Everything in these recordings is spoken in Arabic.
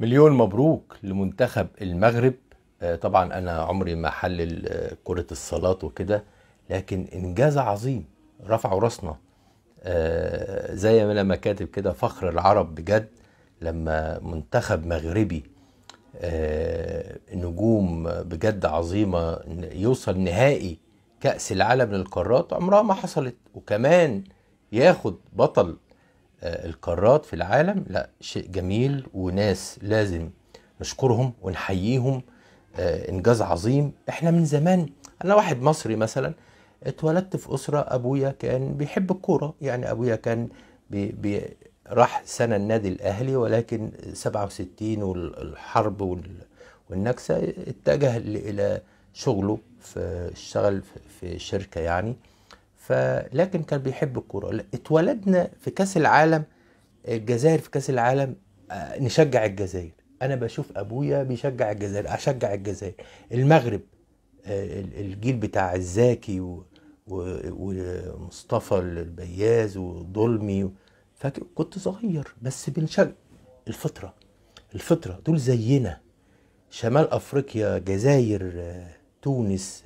مليون مبروك لمنتخب المغرب آه، طبعا انا عمري ما حلل آه، كره الصالات وكده لكن انجاز عظيم رفعوا راسنا آه، زي ما لما كاتب كده فخر العرب بجد لما منتخب مغربي نجوم بجد عظيمه يوصل نهائي كاس العالم للقارات عمرها ما حصلت وكمان ياخد بطل آه، القارات في العالم لا شيء جميل وناس لازم نشكرهم ونحييهم آه، انجاز عظيم احنا من زمان انا واحد مصري مثلا اتولدت في اسره ابويا كان بيحب الكوره يعني ابويا كان بي بي راح سنه النادي الاهلي ولكن 67 والحرب والنكسه اتجه الى شغله في اشتغل في شركه يعني فلكن كان بيحب الكوره اتولدنا في كاس العالم الجزائر في كاس العالم آه، نشجع الجزائر انا بشوف ابويا بيشجع الجزائر اشجع الجزائر المغرب آه، الجيل بتاع الزاكي ومصطفى البياز وظلمي فكنت كنت صغير بس بنشجع الفطره الفطره دول زينا شمال افريقيا جزائر آه، تونس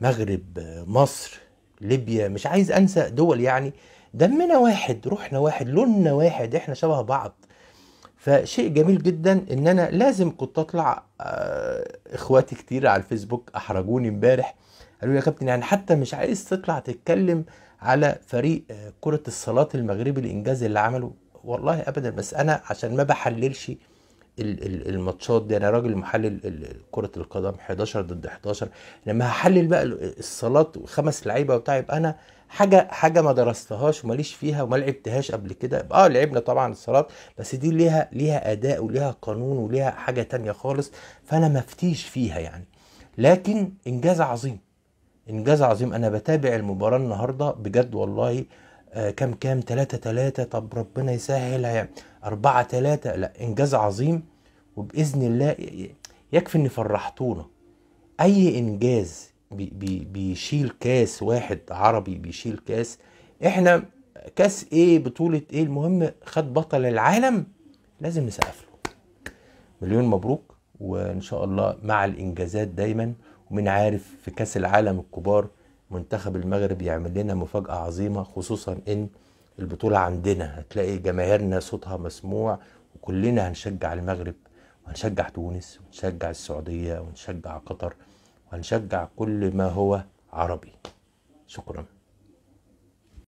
مغرب مصر ليبيا مش عايز انسى دول يعني دمنا واحد روحنا واحد لوننا واحد احنا شبه بعض فشيء جميل جدا ان انا لازم كنت اطلع آه، اخواتي كتير على الفيسبوك احرجوني امبارح قالوا لي يا كابتن يعني حتى مش عايز تطلع تتكلم على فريق آه، كرة الصالات المغربي الانجاز اللي عمله والله ابدا بس انا عشان ما بحللش الماتشات دي انا راجل محلل كره القدم 11 ضد 11 لما هحلل بقى الصالات وخمس لعيبه وبتاع يبقى انا حاجه حاجه ما درستهاش وماليش فيها وما لعبتهاش قبل كده اه لعبنا طبعا الصالات بس دي ليها ليها اداء وليها قانون وليها حاجه تانية خالص فانا مفتيش فيها يعني لكن انجاز عظيم انجاز عظيم انا بتابع المباراه النهارده بجد والله آه، كام كام تلاتة تلاتة طب ربنا يسهل أربعة تلاتة لا إنجاز عظيم وبإذن الله يكفي إن فرحتونا أي إنجاز بي بي بيشيل كاس واحد عربي بيشيل كاس إحنا كاس إيه بطولة إيه المهم خد بطل العالم لازم نسقف له مليون مبروك وإن شاء الله مع الإنجازات دايما ومن عارف في كاس العالم الكبار منتخب المغرب يعمل لنا مفاجأة عظيمة خصوصا إن البطولة عندنا هتلاقي جماهيرنا صوتها مسموع وكلنا هنشجع المغرب وهنشجع تونس ونشجع السعودية ونشجع قطر وهنشجع كل ما هو عربي شكرا